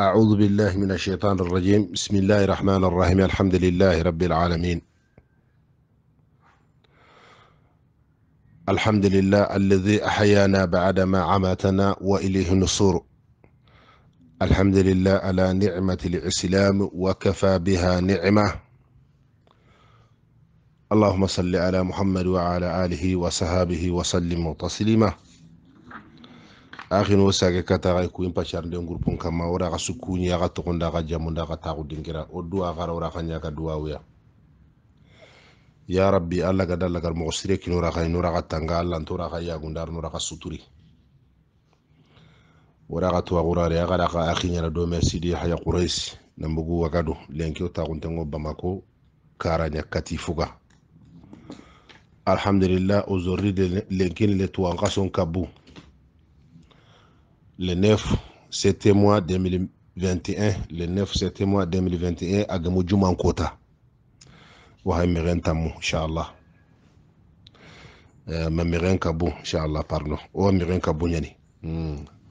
أعوذ بالله من الشيطان الرجيم بسم الله الرحمن الرحيم الحمد لله رب العالمين الحمد لله الذي أحيانا بعدما عمتنا وإليه النصور الحمد لله على نعمة الإسلام وكفى بها نعمة اللهم صل على محمد وعلى آله وصحابه وسلم تسليما axino sage kataxa kuin pacarnden groupe n kamma woraxa sukkuñi axa toxonda axa jamunda axa taxudinkira wo duwa xara wora xa ñaka duwawuya ya rabbi alla gada lagar moxo sire kinora xa inora xa tanga allantora xa yagundar nora xa suturi wora xa tuwaxurare a xara xa axiñana do merci di haya qurays na mbugu wagadu lenki wo taxuntengo bamako karaña kati fuga alhamdulillah o zorri de lenkini le tuwan xa son kabu le 9 septembre 2021 le 9 septembre 2021 a juman kota waxay mexen tamu inchallah ma mexen ka bu inchallah o mexen ka bu ñani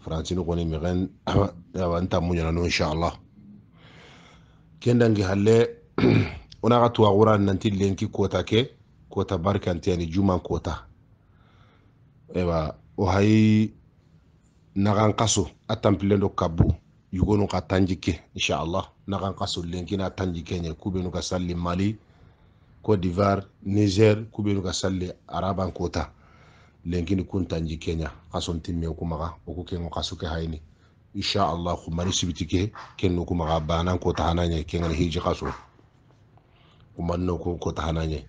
francine xoni mexen awan tamu ñanano inchallah kendangi halle ona xa tuwaxura nanti lenki kota ke kota barkanteyani juman kota ewa o hay nagan kaso a tanpilen do ka yugonu ka tanji ke inchallah nagan kaso lenkina a tanji keɲɛ kubenu ka salli mali cote d'ivoire niger kubenu ka salli araban kota lenkini kun tanji keɲa kason timmen kumaga oku kengo kaso ke hayini inchallah kumani sibiti ke kenno kumaga banan kota hanaɲɛ kengani hiji kaso kumanno kun kota hanaɲɛ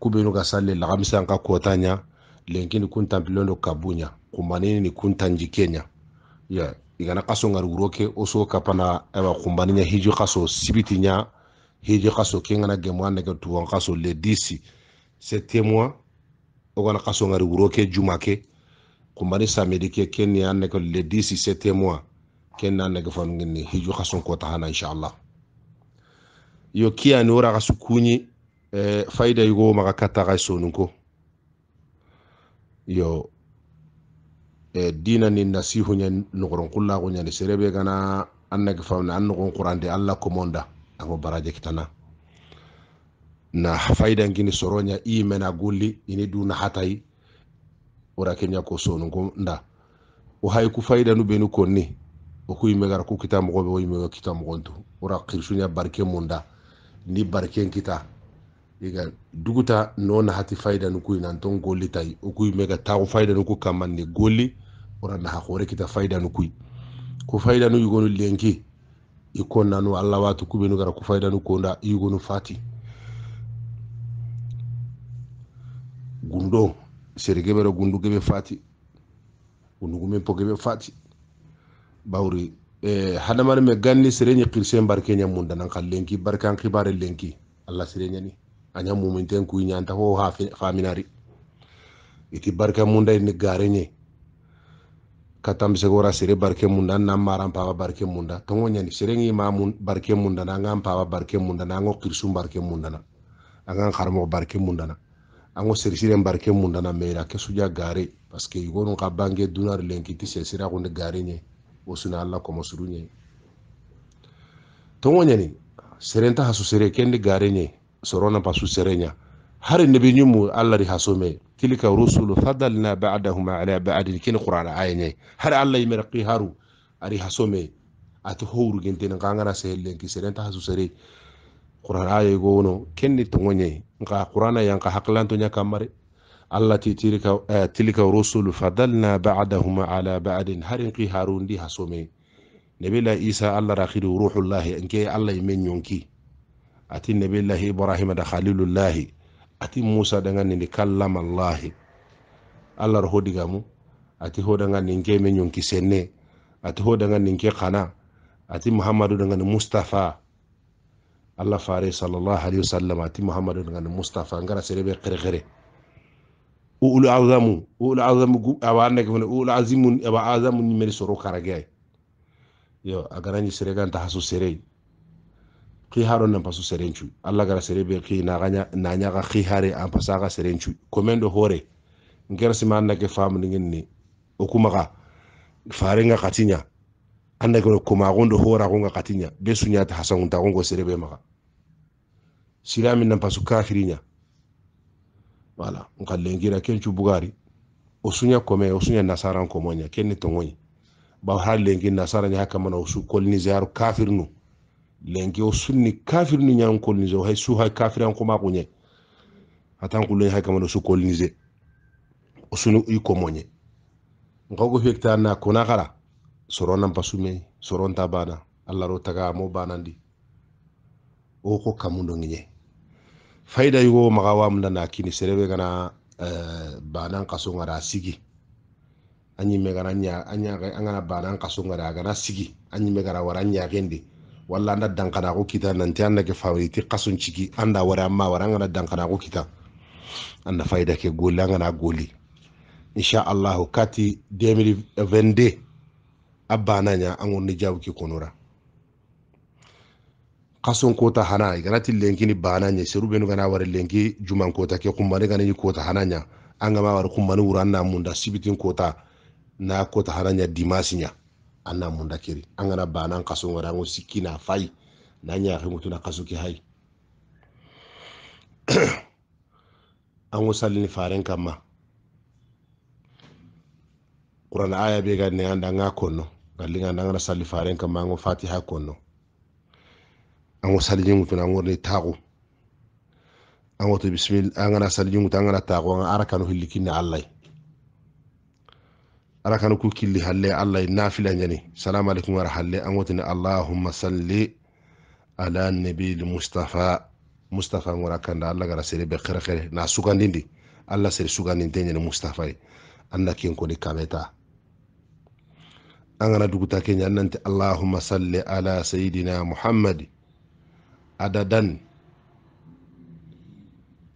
kubenu ka salli lagamisan ka kota ɲa lenkini kun tanpilen do ka ɲa kumbanini ni kuntanji kenya ya igana kaso ngari wuroke oso kapana ewa kunbaninya hiji kaso sibiti nya hiji kaso kengana gemwa nege tuwa kaso le disi septemwa ogana kaso ngari wuroke jumake kumbani samedi ke kenya nege le disi septemwa kenya nege fanungini hiji kaso kota hana inshallah yo kia ni ora kaso kunyi eh, faida yugo maga kata kaiso nuko yo Eh, dina ni nasihu ɲa nogoron kulla ko ɲani serebe gana an nagi famna an kurande alla komonda ango baraje kitana na faydan gini soronya i mena golli ini du na hatai ora kenya ko sonu nda o hay ku fayda nu benu konni gara ku imegara ku kita mogobe kita mogontu ora kirshunya barke munda ni barken kita iga duguta noona hati faida nuku inanton golli tay okuy mega taxu faida nuku kamanne golli ora naxa xoore kita faida nuku ku faida nu yugonu lenki i konnanu allah watu nu gara ku faida nu konda i yugonu fati gundo sergeɓero gundu gebe fati gundu gundugumen po gebe fati bawri eh, hadamane me ganni serenyi qirse mbarke munda nan xa barkan xibare lenki allah sereñani anya mumenten ku ñanta ho ha faminari iti barke munda ni garenye katam se gora sere barke munda na maram papa barke munda tongo nyani sere ngi ma mun barke munda na ngam papa barke munda na ngo kirsu barke munda na angan kharmo barke munda na ango sere sere barke munda na mera ke suja gare parce yugo ka bange dunar lenki ti se sere ko garenye o suna alla ko mosurunye tongo nyani serenta hasu sere kendi garenye sorona pasu serenya har nabi nyumu allah ri hasome tilka rusulu fadalna ba'dahum ala ba'd kin qur'ana ayne har allah ymirqi haru ari hasome ati howru gentene ngangana sehellen ki seren ta hasu sere qur'an aye gono kenni tongonye nka qur'ana yanka haklanto nyaka mare allah ti tilka tilka rusulu fadalna ba'dahum ala ba'd har qi harun di hasome nabila isa allah rakhiru ruhullah nke allah yimen ati nabillahi ibrahima da khalilullahi ati musa danga nini kallamallahi allah ro hodigamu ati ho danga nin keme nyonki senne ati ho danga nin ke kana ati muhammadu danga ni mustafa allah fare sallallahu alaihi wasallam ati muhammadu danga ni mustafa ngara serebe khere khere ulu azamu ulu azamu awa nek fene ulu azimu azamu ni meri soro karage yo agarani serega nta hasu serei ki haro nan pasu serenchu allah gara serebe ki na ganya na ñaga ki hare an pasaga serencu komen do hoore nger siman nake famuningin ni okuma o kumaga farenga katiña anda kono kumagun do horagunga katiña be ta gongo serebe maga silami na pasu kafirinya wala ngira kenchu bugari o suña kome o suña nasaran komoña kenni togoñi baw har lengi nasara ya kamana o su coloniser haru kafir lengi o sunni kafir ni ñan coloniser o hay su hay kafir an ko ma ko ñe atan ko hay kamano su coloniser o sunu i ko moñe ngogo hekta na ko na kara sorona basume soronta bana allah ro taga mo banandi o ko kamundo ngiñe fayda yugo maga wamda na kini serebe gana eh, banan kaso ngara sigi anyi megana nya anya angana banan kaso ngara gana sigi anyi megara waranya gendi walla anda dankanako kita nanti anda ke favoriti kason ciki anda wara amma wara an gana dankanako kita anda fayida ke goli an goli insha allahu kati 2022 a bananya an wani jawu ke konora kason kota hana iganati lenkini bananya serubenu gana wara lenki juman kota ke kumbani gana yi kota hananya an gama wara kumbani wura munda sibitin kota na kota hananya dimasinya an munda keri angana kana ban n'an kaso wɛrɛ an ko sikki n'a fa ye n'an y'a fɛn kutu na kaso kɛ hayi an ko sali ni faren kama kuran aya be ga ne nga konno galli nga nga sali faren kama an fatiha konno an ko sali ngor ni tago an to bismillah an ga sali jingu tanga na tago an allah أراكن كوكيل هلا الله النافلة جني السلام عليكم ورحمة الله اللهم صل على النبي المصطفى مصطفى مراكن الله غرا سيري بخير خير نا سوغاندين دي الله سيري سوغاندين تي جني مصطفى أنا كين كوني كاميتا أنا دوغتا كين أنت اللهم صل على سيدنا محمد عددا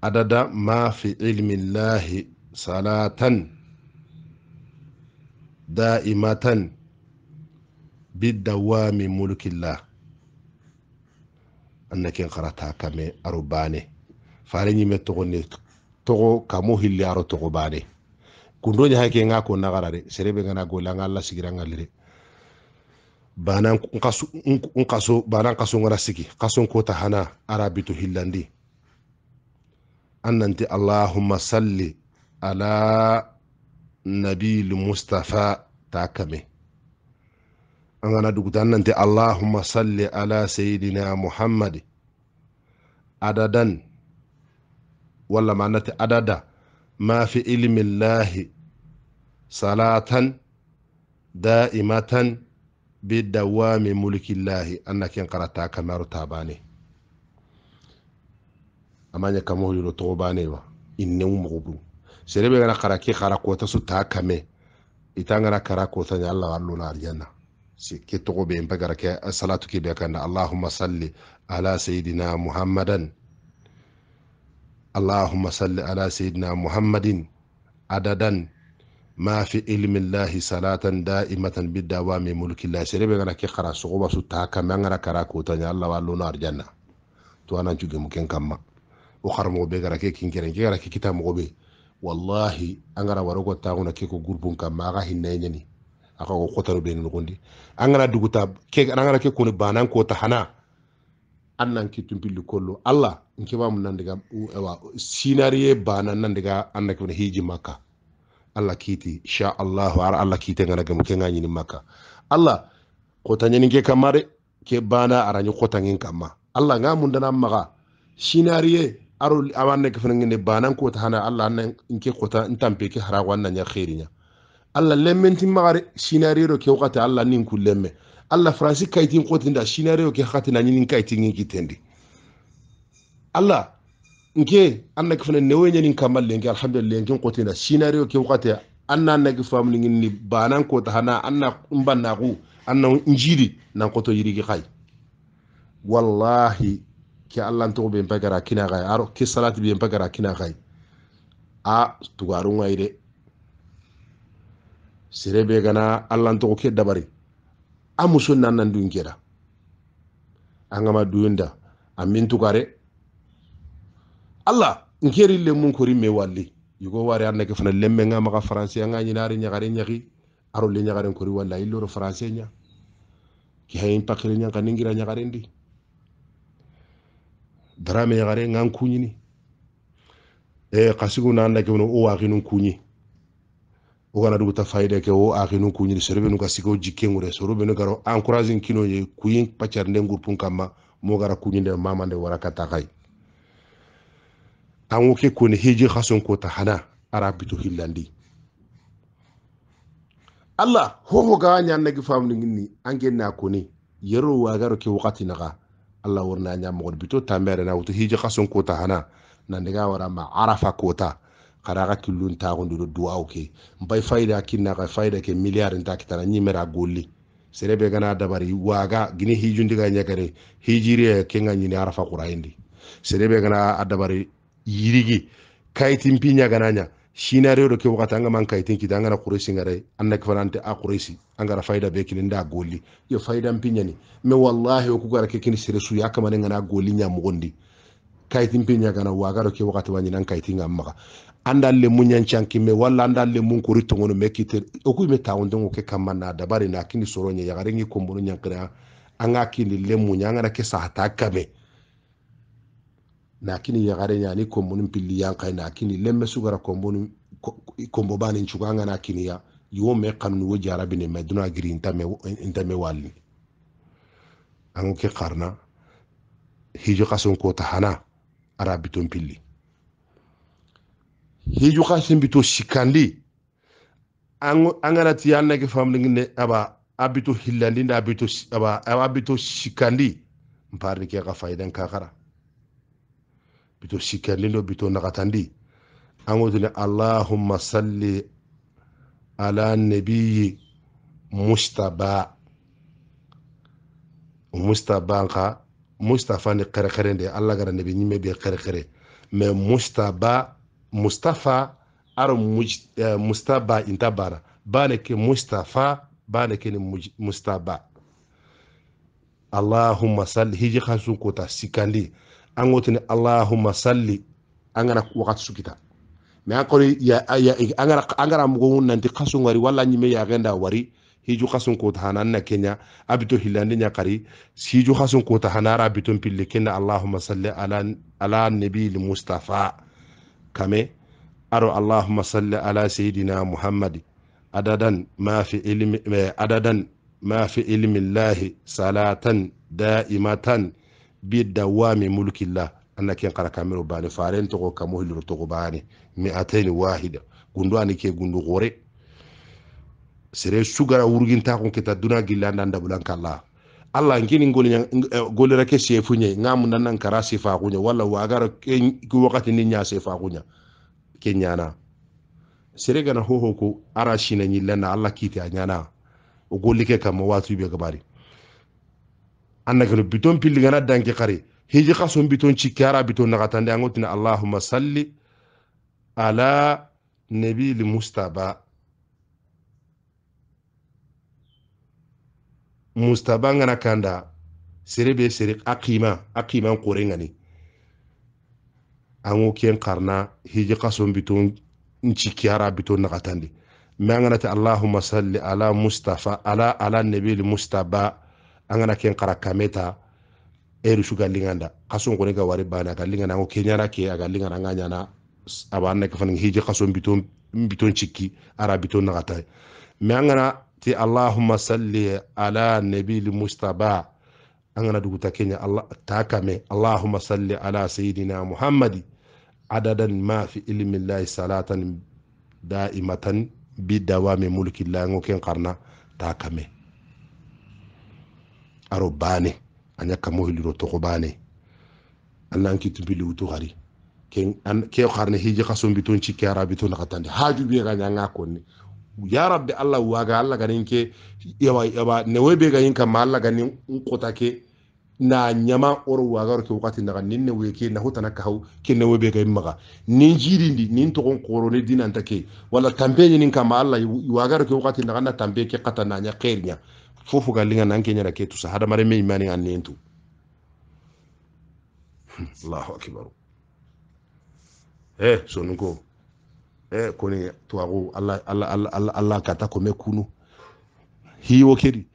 عدد ما في علم الله صلاةً دائمة بالدوام ملك الله أنك قرأتها كم أرباني فارني متغني togo kamo hilli aro togo bane kundoje hake nga ko nagarare de serebe ngana go langa alla sigira ngalli banan bana nkaso nkaso bana ngara sigi qasu ko tahana hana arabitu hillandi annanti allahumma salli ala nabilu mustapha ta kame an gana dugutannante allahumma salli ala sayidina muhammadi adadan walla manate adada ma fi ilmi llahi salatan da'imatan bidawami mulki llahi anna ken karata kamaru tabane amanya kamoyilo togo banewa innewu mogo buru serebe gana kara ke kara kota su ta kame ita gana kara kota ne allah allo na aljanna ke togo be mpa gara ke salatu ke be kanda allahumma salli ala sayidina muhammadan allahumma salli ala sayidina muhammadin adadan ما في علم الله صلاة دائمة بالدوام ملك الله سيربي غنا كي خرا سوغو باسو تا كما غنا كرا كوتا ني الله والو نار جنة تو انا جوجي ممكن كما وخرمو بي غرا كي كين كيرن كي غرا كي كتاب مغو بي wallahi angara waro ko taxuna ke maga groupe kamma axa hinnaye ñani axa ko duguta ke angara ke banan kota hana, anan nan kittum kollo allah nkeɓamu nandiga wa sinarie bana nandiga an na hiji makka allah kiti, sha allah ar allah kiti ngana gam ke ni makka allah kota ke kamare ke bana arañi xotanin kama allah nga mundana maxa sinarie aro awan ke fana ne banan ko ta hana Allah nan inke kota intampe ke hara wannan ya khairinya Allah lemmen tin magare shinariro ke wakati Allah nin kullemme Allah fransi kaitin kotin da shinariro ke khati na nin kaitin ngi kitendi Allah nke anna ke fenen ne wenye nin kamal lenge alhamdulillah kin kotin da shinariro ke wakati an na ke famu nin ni banan ko ta hana anna umban na ku anna injiri nan koto yiri ki kai wallahi ki allantogo ɓen pagara kina kai aro ki salati ɓen pagara kina kai a tugarungay de be gana allantogo ke dabari a muso nan dun keda angama gama da a min tugare allah le mun kori me walli yugo wari annake fana lemme nga maga français anga ñinari ñagare ñagi aro le ñagaren kori walla Fransia français ña ki hayin pakiri ñanka ningira ndi darame yagare ngan kuñini e kasigu nan na kewno o waxinun kuñi ogana dugu ta fayide ke wo axinun kuñini sorobe nu ga sigo jikkengure sorobe nu garo encouragin kino ye kuyin paccarnden gurpun kamma mo gara kuñinde mamande wara kata xay an wo ke koni hiji xason kota hana ara hillandi allah hoho ga ñannagi famningini angen na koni yero wagaro ke wakati naxa allah worna ñammogon bito tambere na wutu hijo kason kota hana nandiga warama arafa kota karaga killun tagondiɗo duwaw ke mbay fayda kinnaga fayda ke milliard nta kitana ñimera golli serebe gana dabari waga gini hijundiga ñagare hijiriye kenga ñini arafa qurayindi serebe gana a dabari yirigi kayitimpi ñaganaña shinare do ke wakata anga man kaitin kita anga na kuresi ngare anna kifanante a kuresi anga na faida be kini nda goli yo faida mpinya ni me wallahi o kugara ke kini seresu ya kamane goli nya mugondi kaitin pinya kana waga ke wakata wanyina an kaitin amma anda le munyan chanki me walla anda le mun kuri tongono me kite o me taunde ngo ke kamana dabare na kini soronye ya garengi kombono nyankra anga kini le munya anga na ke sahata kabe na kini yagare ñani komboni pilli yankay na lemme sugara komboni kombo bani cuganga na kiniya yiwo me kanuni wo jarabine me duna giri intame walli ango ke karna hijo kason kota hana ara biton pilli hijo kasen bito sikandi an ganati ya nage famlingi ne aba abito hillandi abito aba abito sikandi mparni ke ka faydan bito sikkarilen bito nakatandi an gotuni allahumma salli ala nabiyi mustaba mustaba ka mustafa ni kɛrɛkɛrɛ de gara nebi ɲimɛ be kɛrɛkɛrɛ mɛ mustaba mustafa aro eh, mustaba inta bara bane ke mustafa bane ke ni mustaba allahumma salli hiji kan sun kota sikandi an gotini allahumma salli an gana wakati sukita mais an koni an gara mugogun nanti kasun wari walla ñimme yaxenda wari hiju kasun kota hana an na kenya a bito hillandi ñakari siju kasun kota hanara biton pille kenna allahumma salli ala, ala nabil mustapha kame aro allahumma salli ala sayidina muhammadi adadan ma fi ilmi adadan ma fi ilmi llahi salatan da'imatan bi dawami mulkillah anna ken kara kamero bani faren togo kamo hiliro togo bani mi ateni wahida gundu ani ke gundu gore sere sugara wurginta kon keta duna gilla nda ndabulan kala allah ngini ngoli eh, golera ke sefu nye ngamu nanan kara sefa kunya wala wagara ke wakati ni nya sefa kunya ke sere gana hoho ko arashina nyilla na allah kiti anyana o golike watu be gabari annagalo biton pilligana danki kari hiji kason biton cikkara biton nagatande angotina allahuma salli ala nabil mustaba mustaba ngana kanda serebe sere akima akiman kore ngani ango ken karna hiji kason biton cikkara biton nagatande me anganati allahuma salli ala mustafa ala ala nabil mustaba an kana ken kara kame ta eru shuga linganda kason kone ga wari bana ga lingana ko kenyana ke aga lingana nga nyana aba na ka fanin hiji kason biton biton ciki ara biton na gata me an kana ti allahumma salli ala nabiyil mustaba an kana duguta kenya allah ta kame allahumma salli ala sayidina muhammadi adadan ma fi ilmi llahi salatan da'imatan bi mulki llahi ngo ken karna ta kame aro bane anya kamo hiliro to bane allan ki tumpili wutu gari ken an ke kharne hiji khasum bitun ci ke arabi to nakatande haju bi ga nyanga konni ya rabbi allah waga allah ganin ke yawa yawa ne webe ga yinka ma allah ganin kota ke na nyama oro waga ke wakati na ganin ne ke na hutana ka hau ke e ne webe ga yimma nin jiri ndi nin to kon koro ne dinan take wala tambe ni ka ma allah waga ke wakati na ganna tambe ke kata na nya fofu galinga nan kenya da ke sa hada mare me imani an nentu allahu akbar eh sonuko eh koni tuwago allah allah allah allah kata ko me kunu hiwo kedi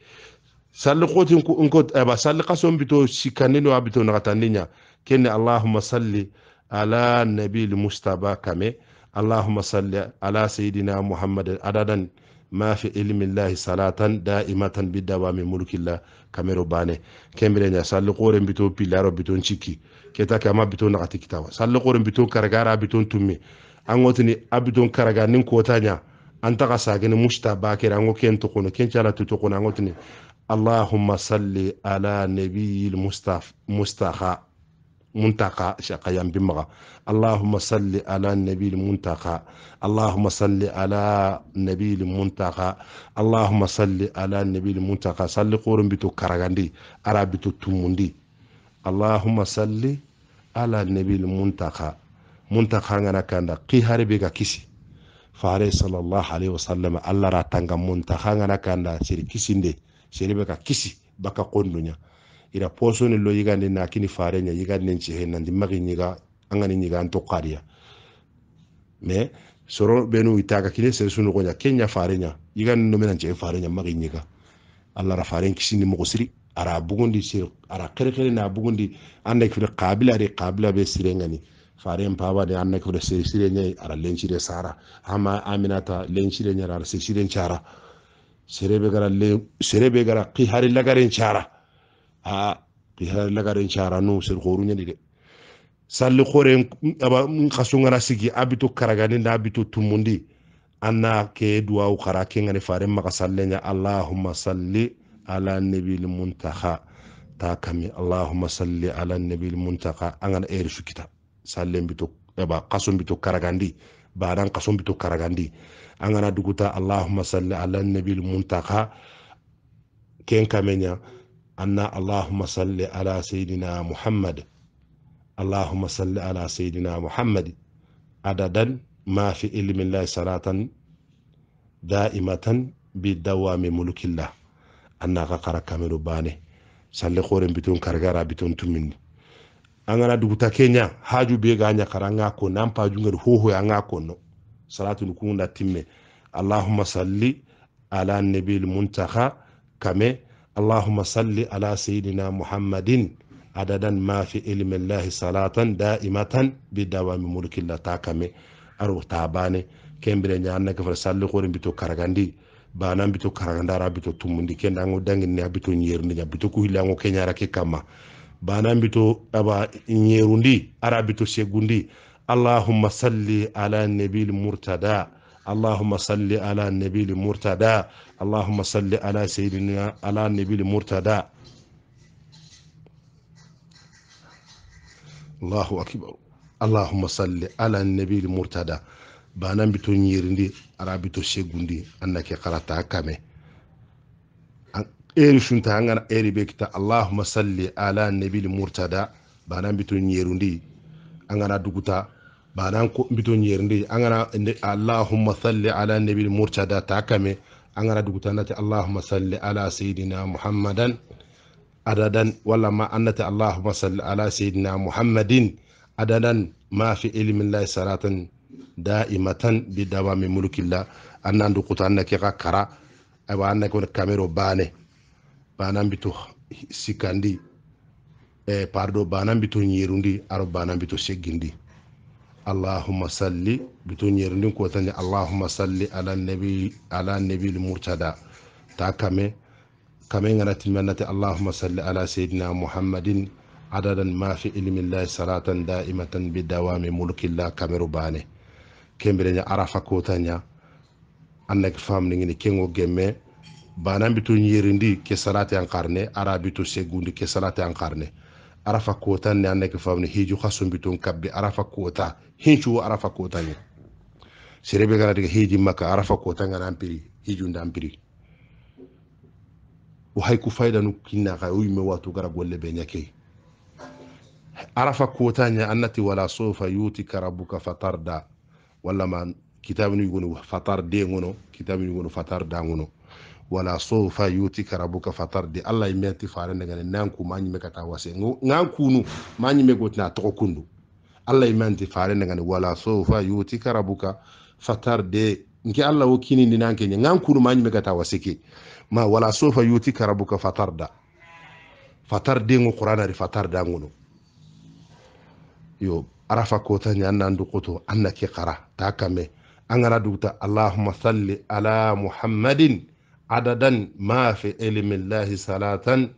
salli koti nko eba salli kason bito sikani no abito na katandinya kenne allahumma salli ala nabil mustaba kame allahumma salli ala sayidina muhammad adadan ma fi ilmillahi salatan daimatan bidawami mulkillah kamero bane kembireña salli qoren bito pillaro biton cikki keta ke ama bito nakati kitawa salli qoren biton karagara biton tummi angotini a biton karaga nin kotaña antaka sagini musta bakere ango ken tokono ken cala tu tokono angotini allahumma salli ala nabiyil mustafa منتقى شقيا بمغا اللهم صل على النبي المنتقى اللهم صل على النبي المنتقى اللهم صل على النبي المنتقى صل قرن بتو كرغاندي عربتو توموندي اللهم صل على النبي المنتقى منتقى غنا كاندا قي هربي كيسي fare sallallahu alaihi wasallam allah ra tanga muntaha ngana kanda siri kisinde siri beka kisi baka kondunya ira posoni lo yigande na kini farenya yigande nche hen nandi magi nyiga angani nyiga anto me soro benu itaga kile sel sunu gonya kenya farenya yigande no mena nche farenya magi nyiga alla ra faren kisini mo siri ara bugundi sir ara kere kere na bugundi anda kifre qabila re qabila be sirengani faren paba de anna kifre sir sirenya ara lenchire sara ama aminata lenchire nyara sir siren chara serebe gara le serebe gara qihari lagaren chara ha kihara lagaren charanu sir khorunya de salli khore aba khasungana sigi abito karagani na abito tumundi anna ke duwa ukara ke ngani fare maka sallenya allahumma salli ala nabil muntaha ta kami allahumma salli ala nabil muntaha angan eri shukita sallen bito aba e qasun bito karagandi baran qasun bito karagandi angana duguta allahumma salli ala nabil muntaha ken kamenya anna allahuma salli ala sayidina muhammad allahuma salli ala sayidina muhammad adadan ma fi ilmillahi salatan daimatan bi dawami mulukillah anna ka kara kamelu bane salli horen biton kargara biton tumindi an duguta kenya haju be ga nya ko nan paju hoho ya nga no salatu nu timme allahumma salli ala nabil muntaha kame اللهم صل على سيدنا محمد عددا ما في علم الله صلاة دائمة بدوام ملك الله تاكمي أروح تاباني kembire ñanna ka fara salli ko bito karagandi banan bito karagandara bito tumundi kenda ngo dangin ne bito nyerni ga bito ku hilango kenyara ke kama banan bito aba nyerundi ara bito segundi allahumma salli ala nabil murtada اللهم صل على النبي المرتدى اللهم صل على سيدنا على النبي المرتدى الله أكبر اللهم صل على النبي المرتدى banan bito yirindi ara bito segundi annake karata kame eri sunta angana eri be kita allahumma salli ala nabil murtada banan bito yirundi angana duguta banan ko bito nyerndi angana allahumma salli ala nabil murtada takame angana dugutanati allahumma salli ala sayidina muhammadan adadan walla ma annati allahumma salli ala sayidina muhammadin adadan ma fi ilmin lahi salatan da'imatan bidawami dawami mulkillah annan dugutanaki ka kara aywa annaki woni kamero bane banan bitu sikandi e pardo banan bito nyerundi aro banan bitu seggindi اللهم صل بتون يرندن كوتاني اللهم صل على النبي على النبي المرتدى تاكامي كما غنت منت اللهم صل على سيدنا محمد عددا ما في علم الله صلاة دائمة بدوام ملك الله كمرباني كمبرني عرفة كوتانيا أنك فامنين كينغو جمي بانا بتون يرندي كسرات ينقرني عربي تسيقون كسرات ينقرني arafa kota ne anneke fawni hiju hasumbi tun kabbe arafa kota hincu arafa kota ne serebe gana daga hiji maka arafa kota ngana ampiri hiju nda ampiri o hayku fayda nu kinna ka o yume watu gara golle be nyake arafa kota nya annati wala sofa yutika rabbuka fatarda wala man kitabu ni gono fatarde ngono kitabu ni gono fatarda ngono wala sofa yutika rabuka fatardi allah imeti fare ndegane nanku manyime kata wase ngankunu manyime gotina toko kundu allah imenti fare ndegane wala sofa yutika rabuka fatarde nke allah wo kinindi nankenye ngankunu manyime kata wasiki ma wala sofa yutika rabuka fatarda fatardengo qur'anari fatardangono yo arafa kota ñan nan dukoto anna qara ta kame angara dugta allahumma salli ala muhammadin adadan ma fi ilmi llahi salatan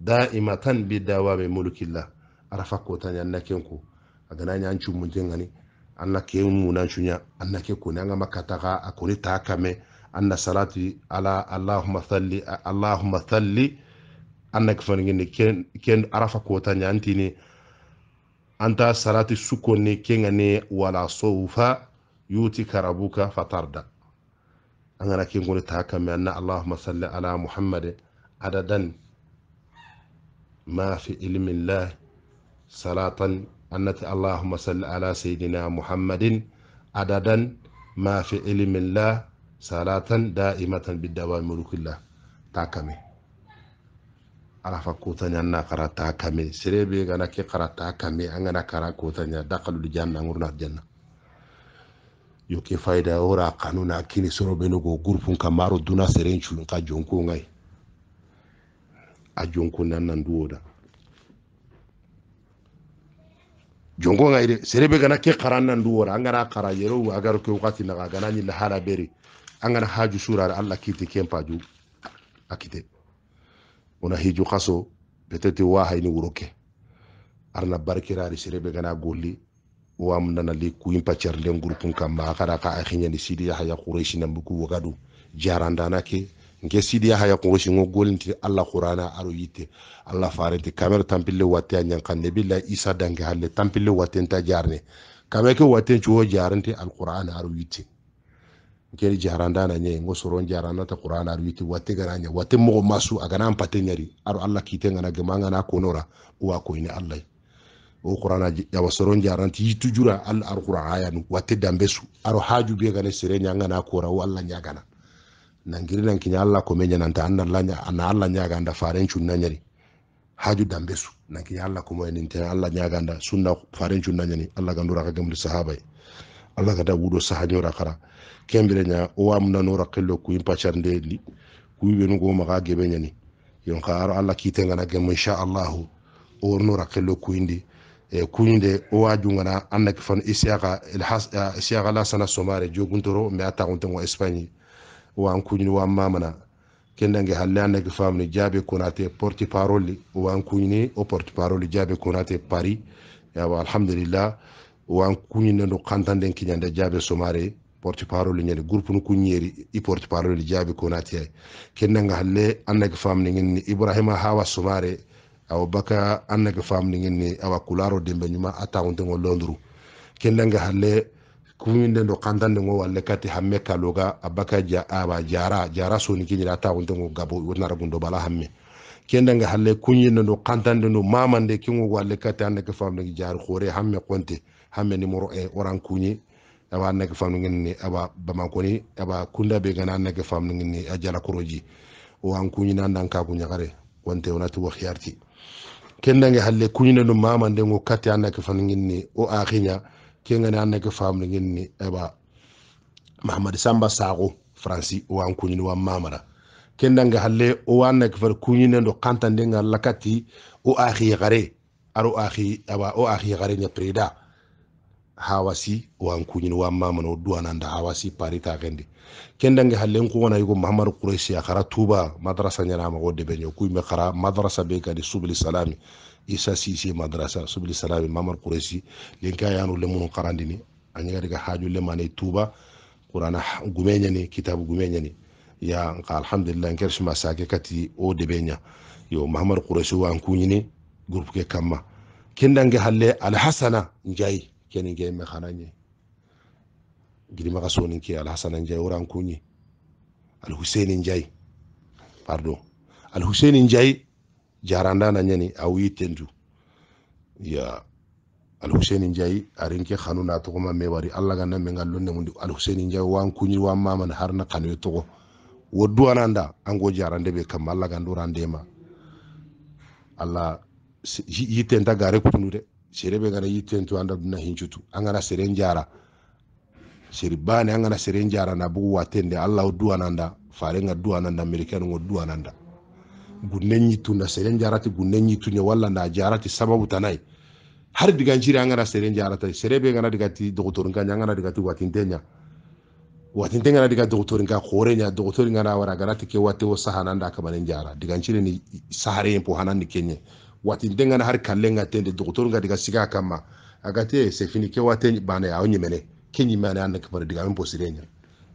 daimatan bidawami mulkillah ara fakkotani anna kenko aganani an cummuntengani anna ke munan cuya anna ke koni anga makkataga a koni ta kame anna salati ala allahuma salli allahuma salli anna ke fanigini ken ara fakkotani antini anta salati sukkonni kengani wala sowfa yuti angana ki kin ta Allah mai anna Allahumma salli ala Muhammad adadan ma fi ilmi allah salatan annati Allahumma salli ala sayidina Muhammadin adadan ma fi ilmi allah salatan da'imatan dawami mulkillah ta kame arafa kutanya na kara ta kame sirebe gana ke kara ta angana kara ko tan ya daqalu janna ngurna janna yoke fayda wora kanu na kini soroɓenugo groupe ka maro duna seren culun ka jonko gay a jonko nannan duwoda jongo gay de serebe gana ke karan nan duwora an gana kara yero agar ke wakati naga gana ñilla hala beri an gana haju surare allah kiti ken paju akite kite wona hiju kaso peut être wahayni wuro ke arna barkirari serebe gana golli wamnana le kuimpa cerlen gurupun kamma akara ka ahiñani sidiya haya qurayshi nambugu wagadu jarandana ke nke sidiya haya qurayshi ngo golinti allah qur'ana aro yitte allah farete kamer tampille watte a ñankan nebilla isa dange halle tampille watten ta jarne kame ke watten cuwo jarante alqur'ana aro yitte nkeri jarandana ñe ngo soron jaranata qur'ana aro yitte watte gana ña watte masu agana ampate ñari aro allah kite ngana gema ngana konora uwa koyni allah o qur'ana yawa soron jaran ti tujura al alquran ayanu watte dambe su aro haju be gane sere nyanga na kora o allah nyagana nangiri nan kinya allah ko menya nanta anna allah nya anna allah nyaga anda faren chunna nyari haju dambe su nan kinya allah ko moyen inte allah nyaga anda sunna faren chunna nyani allah gandura ka gamri sahaba allah kada wudo sahanyo rakara kembere nya o wamna no rakillo ku impacharnde li ku yibenugo maga gebe nyani yon ka aro kitenga na gem insha allah o no rakillo ku indi Eh, kuñude owa jungana annak fan isiaka eh, isiaka lasana somare joguntoro me ataxuntengo espagne owan kuñini wa mamana kendange halle annak famni jaabe konate porte parole owan kuñini o porte parole jaabe konate paris yawa alhamdulillah owan kuñine no kiñande jaabe somare porte parole ñani groupe nu kuñeri i porte parole jaabe konate ay kendanga halle annak famni ngenni ibrahima hawa somare abubakar an naga famningin ne awa kularo dembe ñuma a taxuntengo londru kendanga halle kuminden do kantandengo walle kati hamme kaloga abaka ja aba jara jara soni a taxuntengo gabo wotnara bala hamme kendanga halle kuñinden do kantannden do mamande kingo walle kati an naga famningi jari xore hamme konte hamme numéro 1 eh, oran kuñi awa nake famningin ni awa bamankoni awa kunda be gana nake famningin ni a jala koroji o an kuñina ndan kaku ñagare wonte wonati wo xiyarti kendange halle kuñine ɗum mama nden o katti annake fan ginni o ahiña kengani annake famde ginni eɓa mahamady samba sako franci owan kuñini wan mamara kendange halle o annake far kuñine ɗo kanta ndenga allah katti o ahi yahare aɗa o ahi eɓa o ahi yahare ña préda hawasi wan kuñin wa mamano duwananda hawasi parita gendi ken dange hallen ko yigo yugo mahamar a akara tuba madrasa benyo kuy me khara madrasa be kadi subili salami isa sisi madrasa subili salami mahamar kouraysi linke a yanu mun qarandini anya ñegadiga haju le mane tuba qurana gumenya gumeñani kitabu ni ya nka alhamdulillah nker sima sake kati o de benya yo mahamar kouraysi wan kuñini groupe ke kamma ken halle alhasana njayi kenin ke me xana ñe girimaxa sonin ke alhasana ndiaye woran kuñi alhuseini ndiaye pardon alhuseini ndiaye jarandana ñani a witentu ya alhuseini ndiaye arinke xanu na toxoma me wari allah ganna me ngal lonne mundi alhuseini ndiaye wan kuñi mamana harna xanoye toxo wo duwananda ango jarande ɓe kamma allah gandorandema allah yitenta gare kutunu de sere be gana yittentu anda duna hincutu an gana seren jara seri na bugu watende allah o duwananda farenga duwananda américain ngo duwananda gunnen yittu na seren jarati gunnen yittu ne na jarati sababu tanai har diga jiri an gana seren jarata sere diga ti doktorin kanya an diga ti watin tenya watin diga doktorin ka khore nya doktorin wara gana ke wate wo sahananda kamanen diga jiri ni sahare po hanan ni kenye waati n tɛ n kana hali kalilen ka ten de dɔgɔtɔrɔ ka diga sigi a kama a ka te sefini kɛwate banna ye aw ɲɛmɛnɛ ke ɲimɛne an nakabara diga an posire nya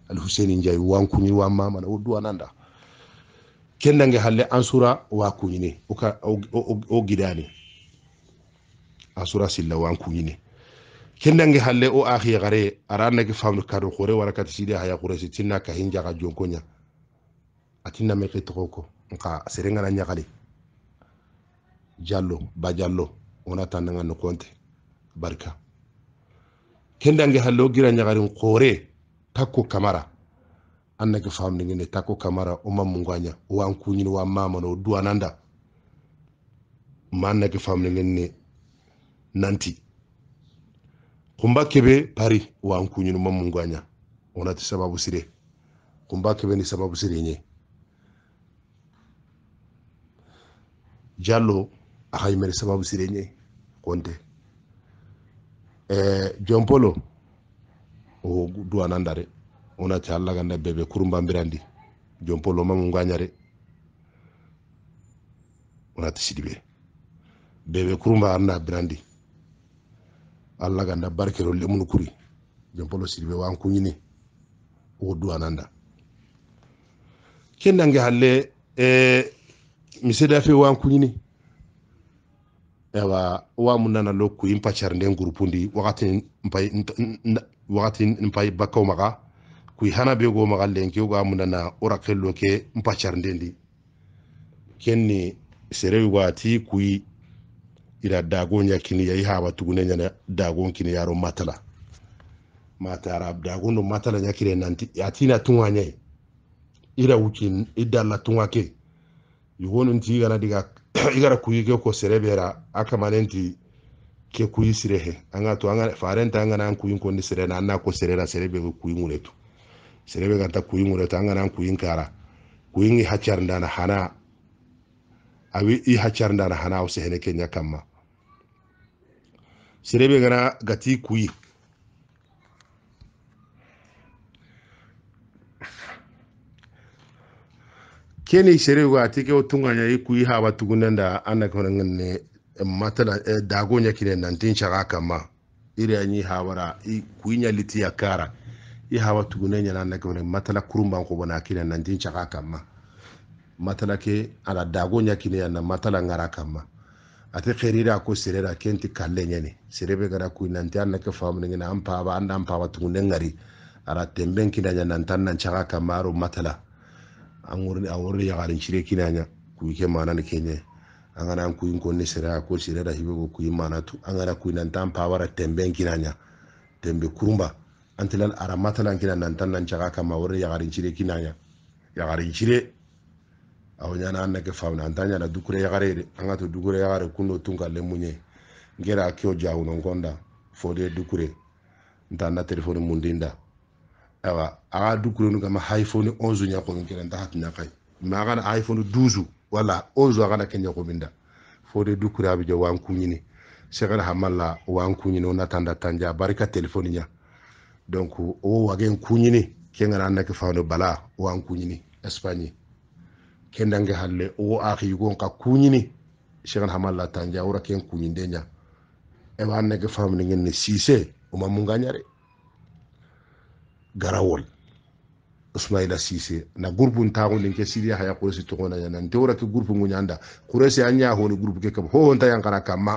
ali huseni njai wan kunyi wan mama na udu ananda kenda nge halle ansura wa kunyine uka o gidani ansura silla wan kunyine kenda nge halle o akhi gare arana ke famnu kado khore warakati sidi haya khore sitina ka hinja ka jonkonya atina me ke toko nka serengana nyakali jallo ba jallo wonata nanga no konte barka kendange halle o gira ñagarin koore takko kamara annake famdingene takko kamara o ngwanya o an kuñini wa mamano o duwananda ma annake famdingenne nanti kumba kebe pari o an kuñini mammugoaña wonati sababu sire kumba kebe ni sababu sire ñe jallo akaimere sababu sirenye konte eh, john polo o duwananda re onati alla ganda bebe kurumbambirandi john polo mamu nganyare onati sidibe bebe kurumba anna birandi alla ganda barkero lemunu kuri john polo sidibe wan kunyini o duwananda kendange halle eh, fe wan ewa wamu nana lo ku impa charnden gurupundi wakati mpai wakati mpai bakko maga ku hana be go maga lenki go amu nana ora kello ke mpa charnden di kenni serewi wati ku ira dago nya kini yayi hawa tugune nya dago kini yaro matala mata arab dago no matala nya kire nanti atina tunwa ira wuci idalla tunwa ke yugo nunti diga igara gara ko serebera akamalenti ke kuyi anga to anga farenta anga nan kuyin ko ni sere na na ko sere na sere be kuyi ngure to ganta kuyi ngure anga nan kuyin kara kuyin i hachar ndana hana awi i hachar ndana hana o sehene kenya kama serebe gana gati kuyi kene isere ko ati ke otunganya iku iha batugunanda anakona ngene matala eh, dagonya kine nantin chaka kama ire anyi hawara kuinya liti ya kara i hawa tugunanya nanakona matala kurumba ko bana kine nantin chaka kama matala ke ala dagonya kine ya matala ngara kama ate xerira ko serera kenti kalle ñani serebe gara kuy nanti an nake famune ngene an paba an dan paba ngari ara temben kinaña nantan nan caga kamaro matala a worni yagarin kinanya ku ke mana ni kenye an kana ko ni sira ko sira da hibe ko ku mana tu an kana nan tan pawara temben kinanya tembe kurumba antilal ara matalan kinan nan tan nan chaka kama worni yagarin cire kinanya yagarin cire a wanyana an nake fauna an tanya dukure yagare de an dukure yagare kundo tun kalle munye ngera akio jawuno ngonda fode dukure ntanna telefone mundinda awa a ka du kulonu kama iphone 11 ɲa komin kɛra n ta hakilina ka ma a kana iphone 12 wala 11 a kana kɛ ɲa komin da fo de du kure a bi jɛ wa n ku ɲini sɛgɛra hama la wa n ku ɲini o na tan da tan ja barika telefoni ɲa donc o wage n ku ɲini ken kana nake bala wa n ku ɲini espagne ken dange halle o axi yugon ka ku ɲini sɛgɛra hama la tan ja wora ken ku ɲinde ɲa e wa nake famini ngenne sise o ma garawol ismaila sise na groupe ntaxunden ke sidia xaya xuresi toxonaya nan te ke groupe nguñanda xuresi a ñaxoni groupe ke kam hohonta yankara kamma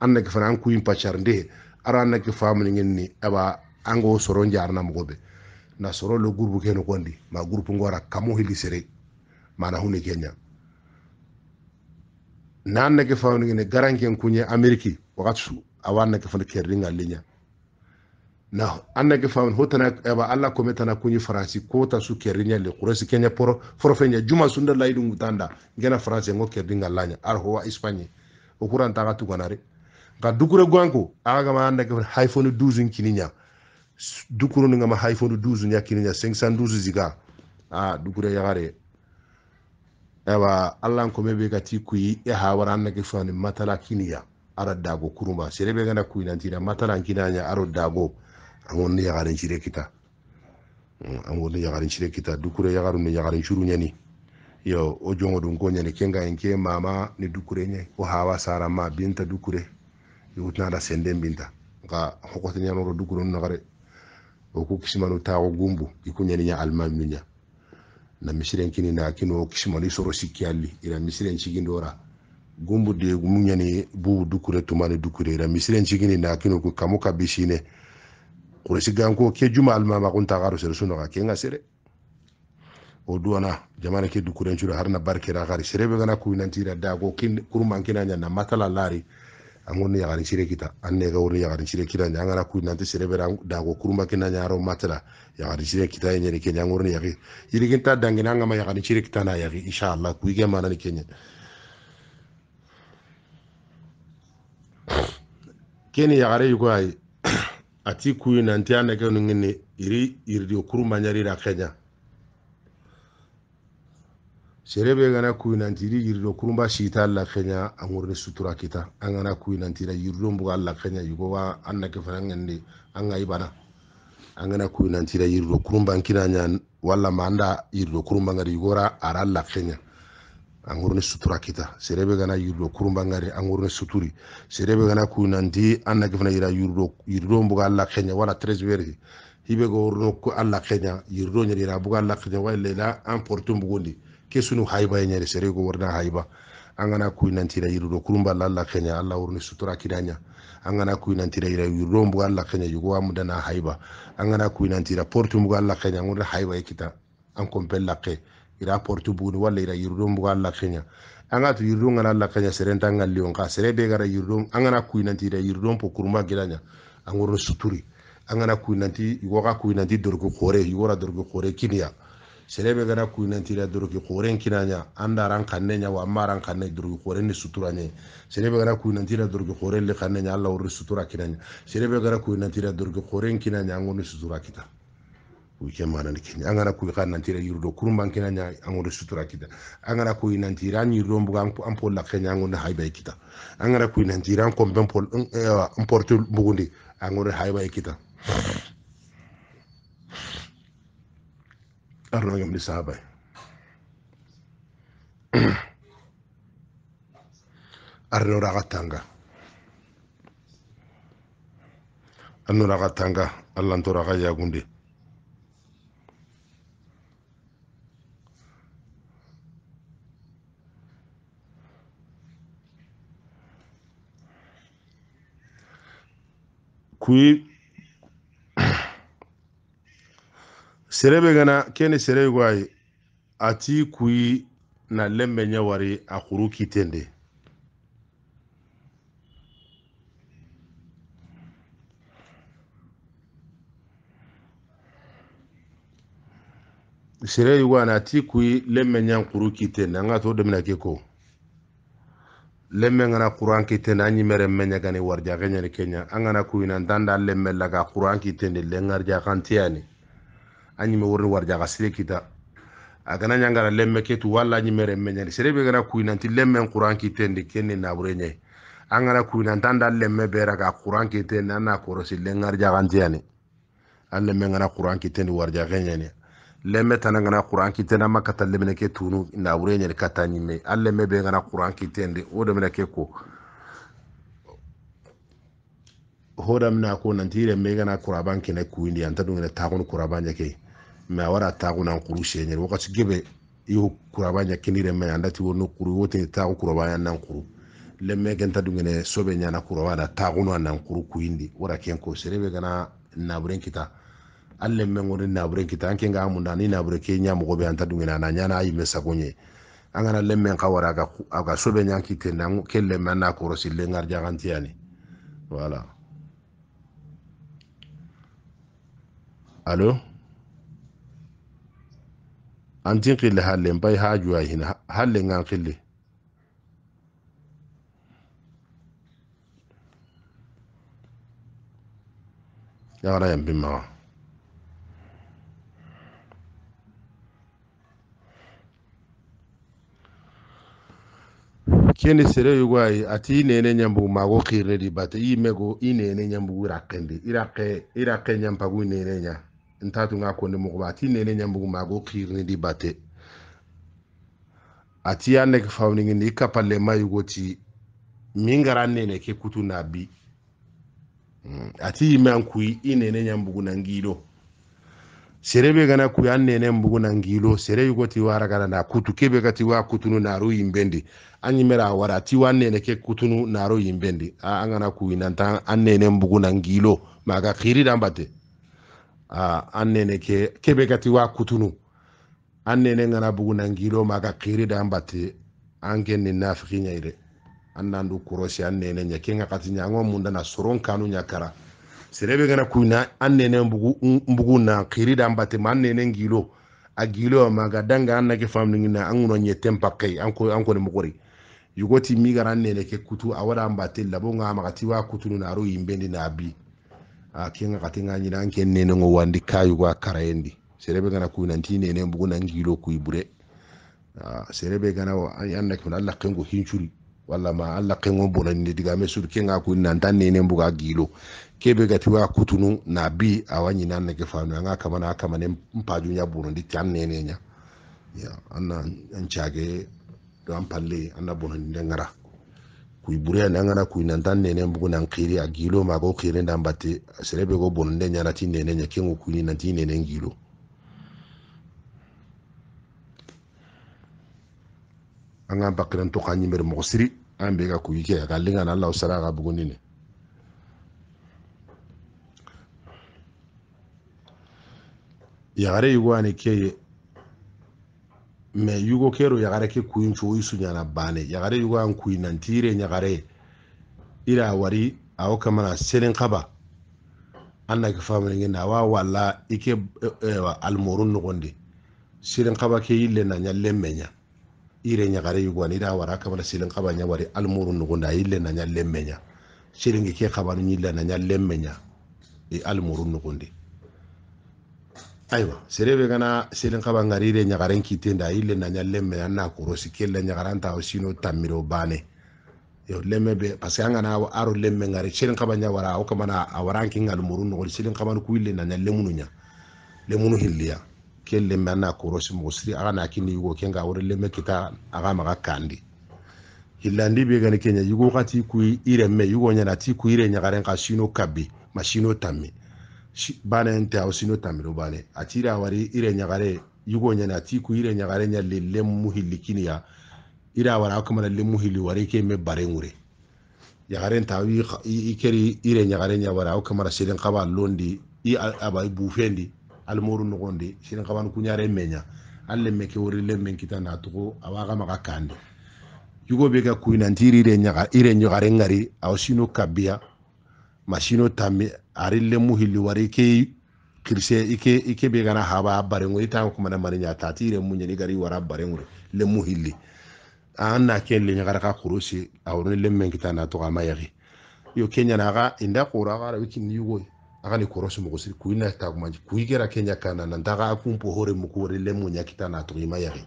an nake fana an kuyin nde ara an nake famuningen ni aba ango soro njarna mogoɓe na soro lo groupe ke nogondi ma groupe ngora kamo hili sere mana hune kenya na an nake famuningene garanken kuñe amérique waxat su awa an fana kerringa liña na anna ke fam hotana eba alla ko metana kunyi faransi kota su kerinya le kuresi kenya poro forofenya juma sunda laidu ngutanda ngena faransi ngo kerdinga lanya ar hoa ispanye okuran taga tuganare ga dukure gwanko aga ma anna ke iphone 12 kininya dukuru nga ma iphone 12 nya kininya 512 ziga a ah, dukure yagare eba alla ko mebe gati kuyi e hawara anna ke fam matala kiniya ara kuruma serebe gana kuyi nantira matala kinanya aro dago an wani yagarin cire kita an wani yagarin cire kita dukure yagarin ne yagarin shuru nyani yo o jongo dun ko nyani kenga en ke mama ni dukure nye o hawa sara ma binta dukure yo tna da senden binta ga hokota nyano ro dukure no gare o ku kisimanu tawo gumbu ikunyani nya alman minya na misiren kini na kino kisimanu soro sikiali ira misiren chigindora gumbu de gumunyani bu dukure tumane dukure ira misiren chigini na kino ku kamuka bisine kuresi ganko ke juma almama kun tagaro sere suno ga kenga sere o duwana jamana ke dukuren cura har na barkira gari sere be gana kuinan tira da go kin kurman kina nya na matala lari angon ya gari sere kita anne ga uri ya gari sere kita nya ngana kuinan ti sere be da go kurma kina nya ro matala ya gari sere kita nya ni kenya ngor ya gi yiri kinta dangina ngama ya gari sere kita na ya gi insha Allah ku ge mana ni kenya keni ya gari yugo ai ati kuyi nanti aneke nungini iri irdi okuru manyari ra kenya serebe gana kuyi nanti iri irdi okuru mba shita alla kenya angurni sutura kita angana kuyi nanti ra yirdo mbuga alla kenya yugo wa anake farangende anga ibana angana kuyi nanti ra yirdo okuru mba nkina nya wala manda irdo okuru mba ngari yugo ra ara alla kenya angurune sutura kita serebe gana yurdo kurumba ngari angurune suturi serebe gana kuna ndi anna gifna ira yurdo yurdo mbuga alla kenya wala trezweri hibe go urno ko alla kenya yurdo nyari ira buga alla kenya wala la importum bugundi kesunu haiba nyari serebe go warna haiba angana kuinantira yurdo kurumba alla kenya alla urni sutura kidanya an kana kuinantira ira yurdo mbuga alla kenya yugo amudana haiba an kana kuinantira portum mbuga alla kenya ngur haiba ikita an kompella kenya ira portu buguni wala ira yurdum bu Allah kenya anga tu yurdum ngana Allah kenya serenta tan ga lion ka sere be gara yurdum anga na kuina ti ira yurdum po kurma gilanya an gorno suturi kuina ti kuinanti kuina ti dorgo kore iwora dorgo kore kiniya sere be kuina ti ira dorgo kore kinanya anda ran kanne nya wa maran kanne dorgo kore ni sutura ne sere be kuina ti ira dorgo kore le kanne nya Allah wor sutura kinanya sere be kuina ti ira dorgo kore kinanya an gorno sutura kitanya wike manani kenya angana kuy xa nantira yirdo kurumban kena ña angodo sutura kita angana kuy nantira an yirdo mbuga an pol laxe ña angonde kita angana kuy nantira an combe pol an mm, eh, porte mbugundi angonde haybay kita arnogam di sahabay arnoraxa tanga arnoraxa tanga allantoraxa yagundi kuyi serebe gana kene serebe gwayi ati kui na lembe nyawari wari a kuru kiten de serebe gwana ati kui lembe ɲɛ kuru kiten de to demina ke ko lemme ngana qur'an kitende a ñimere meñagani warjaxe ñani keña a ngana kuyina ntanda lemme laga qur'an kitende lengarjaxantiyani a ñime worni warjaxa sire kita a gana ñangara tu wala ni mere menya ni serebe gana kuyinanti lemmen qur'an kitende kenni nabure ñayi a ngana kuyina ndanda lemme beraga qur'an kitende a na korosi lengarjaxantiyani a lemme ngana qur'an warja warjaxe ni lemme tana ngana qur'an kitena makata lemene ke tunu na wurenyel kata ñimme alle me be ngana qur'an kitende o me ke ko hoɗamina ko nanti remme gana ne ku indi anta ɗum ene tagun quran ñake mais a wara an quru señel wakati gibe yo geɓe iyo quraban ñakkini remme andati wonno quru wote wotini quran quraban nan quru lemme genta ɗum ene soɓe ñana quraban a tagunu annan quru ku indi wara ken ko serebe na naburen kita hali ne men gori nabure kita an kenga amunda ni nabure ke nya mogo be anta dungena na nya ayi me sagonye an kana lemmen ka wara aga aga sobe nya ki tenda ke lemmen na koro si le jaganti yani voilà allo an qille halle mbay haju ay hina halle ngan qille ya wala yam kene sere yugwai ati inene nyambugu mago i i imego inene nyambugu irakendi irake irake nyampagu inene nya ntatu nga konde mugo ati inene nyambugu mago di bate ati yane ke fawningi ni kapalle mayugo ti mingara nene ke kutu nabi mm, ati ime ankui inene nyambugu nangido serebe gana kuya an nene mbugu na ngilo sere yugo ti wara gana na kutu kebe ga wa kutunu naru yimbendi an yimera wara ti wa nene ke kutunu naru yimbendi a an gana kuyi nan mbugu na ngilo maga khiri dan a an ke kebe ga wa kutunu an nene bugu na ngilo maga khiri dan bate ni nafiki nyaire an nandu korosi an nene nyango munda na soron kanu nyakara serebe gana kuina an nene mbugu na kiri da mbate ma an nene ngilo a gilo ma ga danga an nake famni ngina an ngono nye tempa kai an ko an ko ne mugori yugoti mi gara an ke kutu a wada mbate labo nga ma ti wa kutu na aro imbendi na bi a kinga katinga nyina an ken nene ngo wandi kayu wa karayendi serebe gana kuina ntine nene mbugu na ngilo kuibure serebe gana wa an nake na Allah kengo hinchuri walla ma Allah kengo bonani diga mesur kinga kuina ntan nene mbuga gilo kebe ga tiwa kutunu na bi a wani nan nake fanu an aka mana aka mana mpaju ya buru ndi an ne ne ya ya anna nchage chage do an anna burundi ndi ngara ku buriya nan ngara ku nan tan ne ne bugu nan kiri a gilo ma go kiri nan batte serebe go burundi nyana ti ne ne kingu ku ni nan ti ne ne gilo an ka bakiran to k'a ɲimɛri siri an bɛ ka kuyi kɛ a na allah sara ka buguni ne yagare yugwani keye me yugo kero yagare ke kuin cuyi suñana bane yagare yugoan kuyi nantire ira wari awo kamana selen kaba anna ke famanenge na awa walla ike e, e, almorun nogondi selen kaba ke yille na ñallen me ire ñagare yugwani ira wara kamana selen kaba ña almorun nogondi a na ñallen me ña ke kabanu ñille na ñallen me e almorun nogondi aiwa serebe gana selin kaba ngarire nyagaren kitenda ile na nyalemme anna korosi kella nyagaran ta osino tamiro bane yo lemme be parce que angana aro lemme ngare selin kaba nyawara o kamana awaran kin almurun no selin kaba ku ile na nyallemunu nya lemunu hilliya kelle me anna korosi musri aga na kini yugo kenga awre lemme kita aga maga kandi hillandi be gani kenya yugo kati ku ire me yugo nyana ti ku ire nyagaren ka sino kabi masino tammi bane te aw sino tamiro bane atira wari ire nyagare yugo nyana tiku ire nyagare nya lille muhilli kiniya ira wara kuma lille muhili wari ke me bare ngure yagaren nta wi ikeri ire nyagare nya wara kamara sirin qaba londi i aba bu fendi almoru nogondi sirin qaba nyare menya alle me ke wori le men kitana tugo awaga maka kande yugo be ga kuinantiri ire nyaga ire nyagare ngari aw sino kabiya masino tambe ari lemu hilli wari ke kirse ike ike be gana haba barengo ita kuma na marinya tatire munye ni gari wara barengo lemu hilli an na ken le nyagara ka kurusi awon lemmen kita na to ga yagi yo kenya na ga inda kura ga wiki ni yugo aga ni kurusi mu gosiri ku ina ta kuma ku igera kenya kana na ndaga kumpo hore mu kuwore lemu nya kita na to ma yagi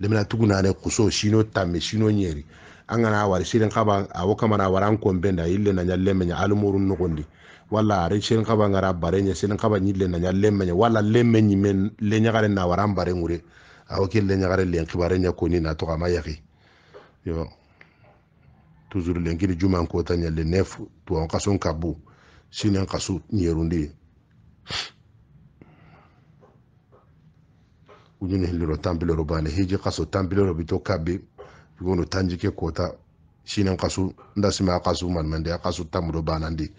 lemna tuguna ne kuso shino tamme shino nyeri an gana wari shirin kaba a waka na waran komben da yille na nyalle menya almurun nukundi wala are shirin kaba ngara bare nya shirin kaba yille na nyalle menya wala lemme nyi men le nyagare na waran bare ngure a wake le nyagare le kibare nya koni na to kama yaki yo toujours le ngiri juma ko tanya le nef to an kason kabu shinen kasu nyerundi unyini hiliro tambilero bane hiji kaso tambilero bito kabi tanji ke kota shinen kasu nda sima kasu man mande kasu tamro banandi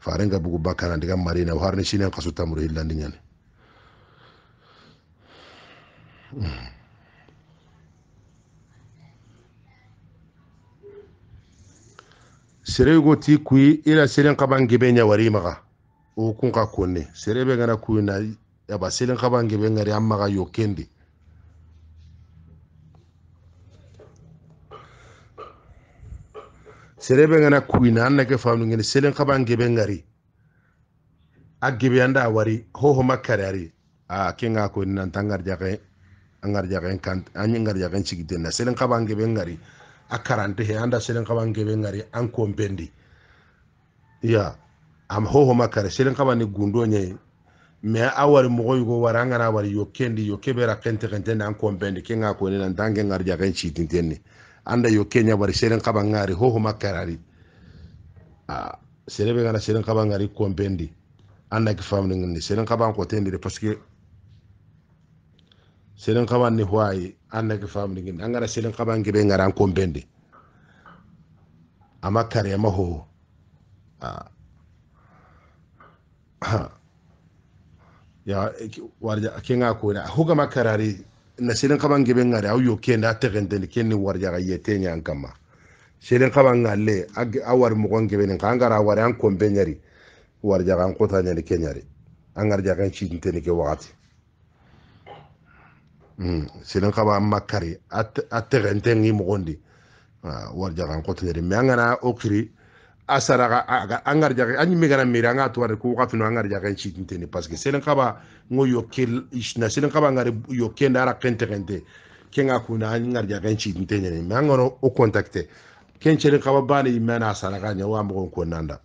farenga bugu bakana ndiga marina harne shinen kasu tamro hillandi nyane hmm. sereygo ti kui ila selen kaban gebe nya wari maga o kun ka konne serebe gana kui na aba selen kaban gebe ngari amma ga yokendi serebe ngana kuina anna ke famnu ngene selen khaban ge gebe ngari be anda wari ho ho makare ari a ah, kinga ko nan tangar jage ngar jage kan an ngar jage jake gidde na selen khaban ge gebe ngari akarante he anda selen kaban gebe ngari an ko bendi ya am ho ho makare selen khaban ni gundo nye me awari mogo yugo wara angana wari yo kebera kente kente nan bendi kinga ko nan tangen ngar jage chigite tintenni anda yo kenya bari seren kabangari hoho makarari a ah, serebe gana seren kabangari kompendi anda ki famni ngani seren kaban ko tendi de parce que seren kaban ni huai anda ki famni ngani angara seren kaban gibe ngaran kompendi ama kare ama hoho a ya ah. warja kenga ko na huga makarari na selen kaban gebe ngare au yoke na tegende ni kenni war warjaga yete nya ngama selen kaban ngale awar gon gebe nin kangara war an kombe nyari war warjaga an kota nyani kenyari an ngar garja kan ci tinteni ke wati hmm selen kaban makari at tegenden ngi ah, war warjaga an kota nyari me ngana okri asara angar jage ani megana nga to ko ka fino angar jage ci tintene parce que selen kaba ngo yo kel na selen kaba ngare yo ken dara kente kente ken ga kuna ani ngar jage ci tintene ne ma o contacte ken selen kaba bani imena asara ga nyawa mo ko nanda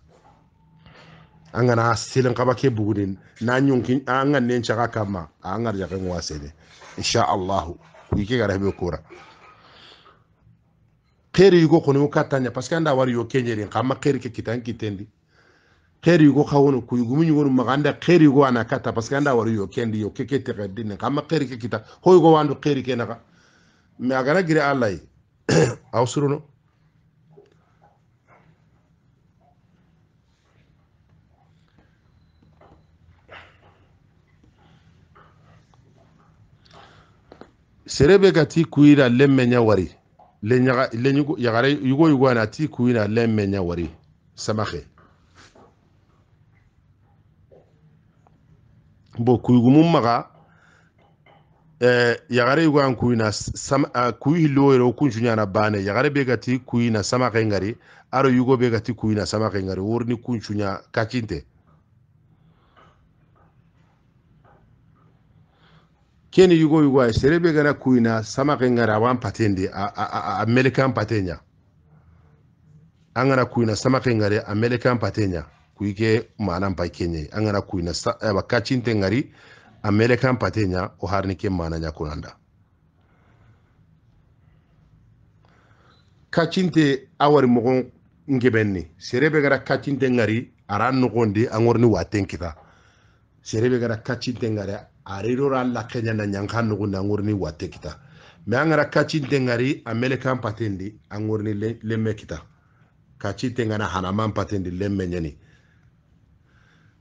angana selen kaba ke bugudin na nyunkin angan nen chaka kama angar jage ngwa sene insha Allah yike gara be kora kheri yugo khoni ukatanya paske anda wari yo kenyeri kama kheri ke kitan kitendi kheri yugo kawono ku yugumi yugo maganda kheri yugo anakata paske anda wari yo kendi yo keke tegadin kama kheri ke kita ho yugo wandu kheri ke naga me agana gire alai awsuruno serebe gati kuira lemme nya yagare yugo yugo ana ti kuina lemme nya wari samaxe bo kuyugu maga eh, yagare yugo an kuina sam uh, ah, kuyi hillo yero kun junyana bane yagare be gati na samaxe ngari aro yugo be gati kuina samaxe ngari worni kun junya kacinte keni yugo yugo ay serebe gana kuina sama ke ngara wan patende a a american patenya angana kuina sama ke ngare patenya kuike manan pa kenye angana kuina wakachin eh, te ngari patenya o harni ke mananya kunanda kacinte awari mogon ngebenni serebe gara kacinte ngari aran nogondi angorni waten kita serebe gara kacinte ngari arirora la kenya na nyanka nugu na ngurni wate kita me angara kachi dengari amelekan patendi angurni lemme kita kachi tengana hanaman patendi lemme nyani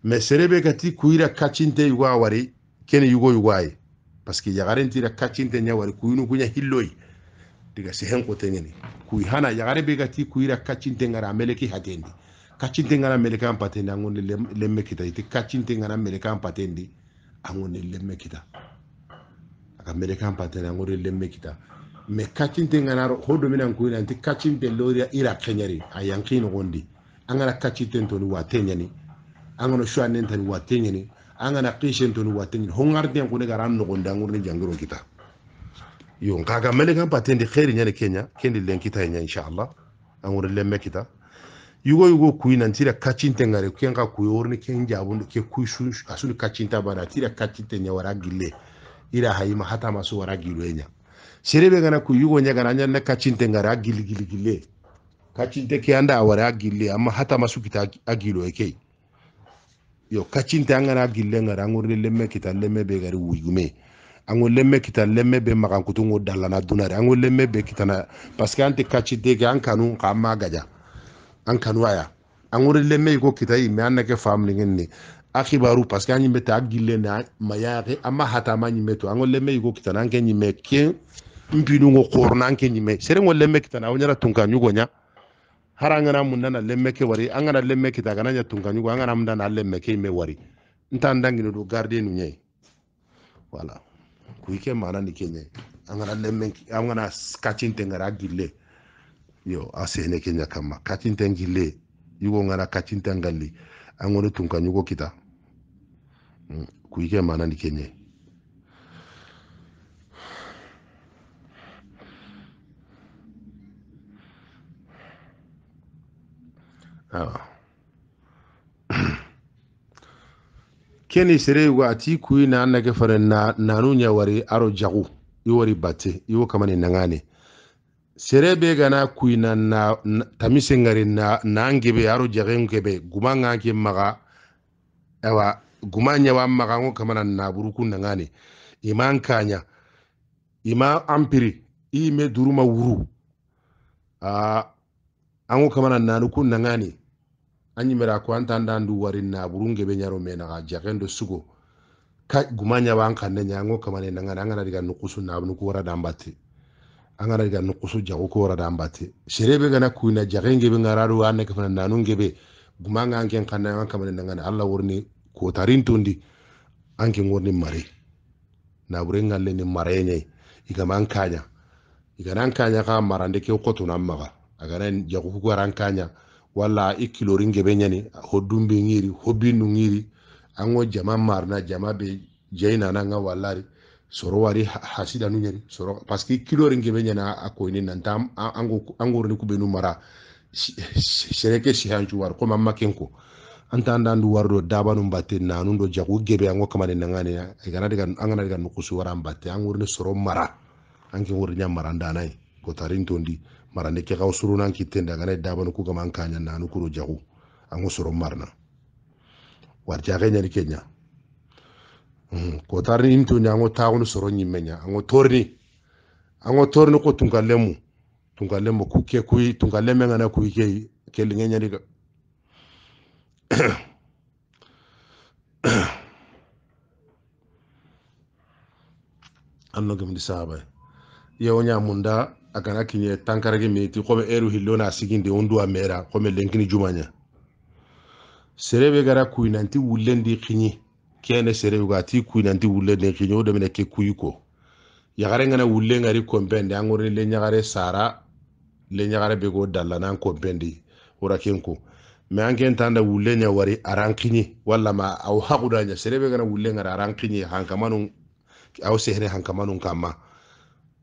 me serebe kati kuira kachinte yuwa wari kene yugo yuwai e. paski yagaren tira kachinte nya wari kuyinu kunya hilloi diga sehen kote nyani kuy hana yagare be kati kuira kachinte ngara ameleki hatendi kachinte ngara amelekan patendi angurni lemme kita iti kachinte ngara amelekan patendi an kɔni lɛmɛ kita a ka american patent an kɔni lɛmɛ kita mɛ kacin tɛ ŋana ho domina ko ina nti kacin tɛ loriya ira kɛɲɛri a yanki nɔgɔn di an kana kacin tɛ ntoni wa tɛ ɲɛni an kana suwa ne ntoni wa tɛ ɲɛni an kana kishe ntoni wa tɛ ɲɛni hongar den ko ne gara an nɔgɔn da an kɔni jangiro kita yo nka ka american patent di ɲɛni kenya kendi len kita ɲɛ inshallah an kɔni lɛmɛ kita yugo yugo kui nan tira kachinte ngare kien ka kui orne kien jabun ke kui su asul kachinta bana tira kachinte nya wara gile ira haima hata masu wara gilwenya serebe gana ku yugo nya gana nya kachinte ngare agili gili gile kachinte ke anda wara agile amma hata masu kita agilo eke yo kachinte angana agile ngara ngorne lemme kita lemme be gari wuyume ango lemme kita lemme be makan dalana dunare ango lemme be kitana parce ante kachinte ke an kanu ka an kanuaya an wurilen mai ko kitai me an nake famlingin ne akibaru parce que an yimɓe ta gille na mayaxe amma hatama ñimme to ango lemme yigo kitana anke ñimme ke mpinugo korna anke ñimme serengo lemme kitana awo ñana tunka ñugoña hara angana mundana lemme ke wari angana lemme kita ganaña tunka ñugo angana mundana lemme ke yimme wari ntan dangini do gardien nu ñayi voilà kuyi ke manani ke ñayi angana lemme angana kacinte ngara gille yo a sehne ke ɲa kanma katinten kille yugo ngara katinten galli angone tunka nyugo kita mm, ku mana ni kenye ɲe keni sere wa ati kuyi na an nage fara nanu ɲa wari aro jagu i bate iwo kamani nangane serebe gana kuina na tamise ngari na nangebe aro jagengebe guma ngake maga ewa guma nyawa maga ngo kamana na buruku nangane iman kanya ima ampiri ime duruma wuru a ango kamana nanuku nangane anyimera ko antanda ndu wari na burungebe nyaro mena ga jagendo sugo ka guma nyawa anka nyango kamana nangana ngana diga nukusu na nuku wara dambate angana ga no kusu jago ko rada ambate sherebe gana kuina jagenge be ngararu anne ka fana nanunge be gumanga anke kanna an kamane nangana Allah wurni ko tarin tundi anke ngorni mare na burenga leni mare nyai igama ankanya igana ankanya ka marande ke ko na maga agana jago ko rankanya walla ikkilori ngebe ñani hoddumbi ngiri hobbindu ngiri ango jama marna jama be jeynananga wallari soro wari hasida nu ñeri soro parce que kilori ngebe ñana a koyni nanta angorni kubenu mara sereke sihancu wari comme an maken ko anta anda ndu dabanu batte nanu do jagu gebe ango kamane nangane igana diga angana diga nukusu wara batte angorni soro mara anke ngorni ñam mara ndanay ko tarin tondi mara ne ke gaw suru nan kitenda ngane dabanu ku kama kanya nanu kuro jagu ango soro marna war jage ñani kenya Mm. ko tarni in to nyango taagunu soro nyimme nya ango torni ango torni ko tungalemu tungalemu kuke kui tungaleme ngana kui ke kelinge anno gam di saba e. yewo nya munda akana kinye tankarage meti ko be eru hillo na ondu amera ko me lenkini jumanya serebe gara kui nanti wulendi kinyi kene sere ugati ti ku nan di wulle ne kinyo de mena ke kuyuko ya gare ngana wulle ngari ko bende an le nyagare sara le nyagare be go dalla nan ko bende ora kenko me an ntanda tanda wulle nya wari arankini wala ma au haquda nya sere be ngana wulle ngara arankini kinyi hanka manun au sehre hanka manun kama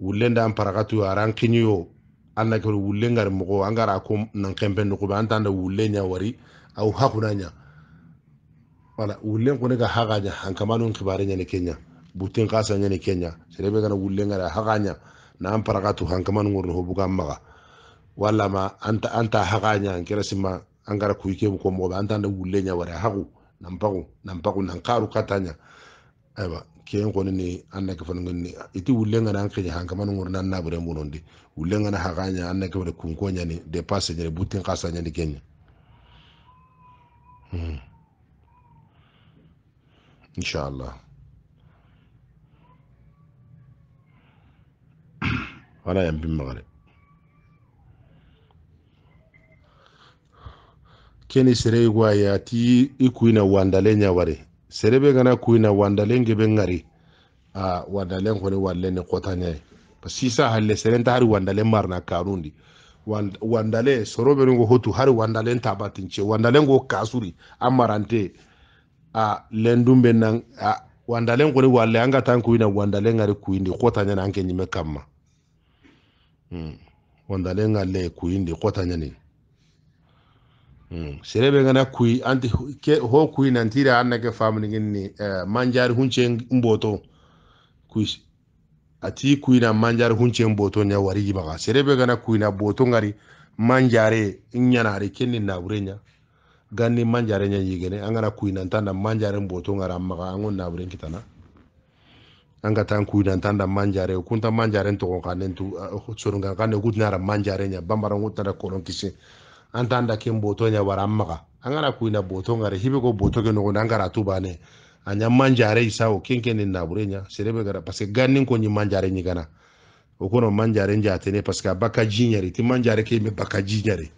wulle nda amparagatu arankini yo anna ke wulle ngari mugo angara ko nan kembe ndugo an tanda wulle nya wari au haquda nya wala ulieng kone ka haka nya an kibare nya kenya butin kasa nya ne kenya sere be kana wulen gara haganya nya na an para gatu han kamano ngorno ho buga maga wala ma anta anta haka nya an kira sima an gara ku yike ko mo anta da wulen nya wara haku nan pagu nan pagu nan karu katanya aiwa kiyen ko ne an na kafan ngani iti wulen gara an kenya han kamano ngorno nan na bure di wulen gara haka nya an na kafan kun ko nya de passe nya butin kasa nya kenya Hmm. insha allah. wala yan bin magare keni sere gwa ti ikuina wandale nya ware sere be gana kuina wandale nge be ngari a wandale ngore wale ne kota nya sisa halle sere ta hari wandale marna karundi wandale soro ngo hotu hari wandale ta wandale ngo kasuri amarante a lendun be nan a wandalen kore walle an ga tan kuina wandalen ngari kuindi kota nyana anke nyime kamma hmm wandaleng ngalle kuindi kota nyani hmm serebe ngana kui anti ke ho kui nan tira ke nake famni nginni eh, manjari hunche mboto kui ati kui na manjari hunche mboto nya wari baga serebe ngana na boto ngari manjare nyana re kenni na urenya ganni uh, manjare nya yigene an gana kuinantanda manjaren boto ngara maga an go naburen kitana an ga tan kuinantanda manjare kunta manjaren togon kanen tu sorongan kane kutinara manjare nya bambaran kutara koron kisi an tanda ken boto nya wara an an gana kuina boto ngare hibe go boto ke nogon an tu bane a nya manjare isawo kenkene naburen nya serebe gara parce que ganni ko nyi manjare nyi gana o kono manjare njatene parce que a bakka ti manjare ke me bakka jiñari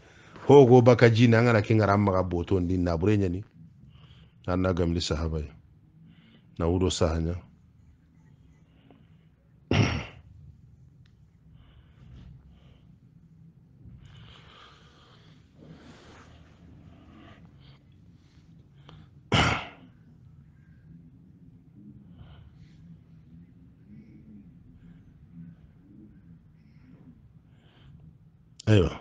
ho go baka ji na ngana kin ram maga boton din na bure nyani an na gamli sahabai na wuro sahanya Aywa.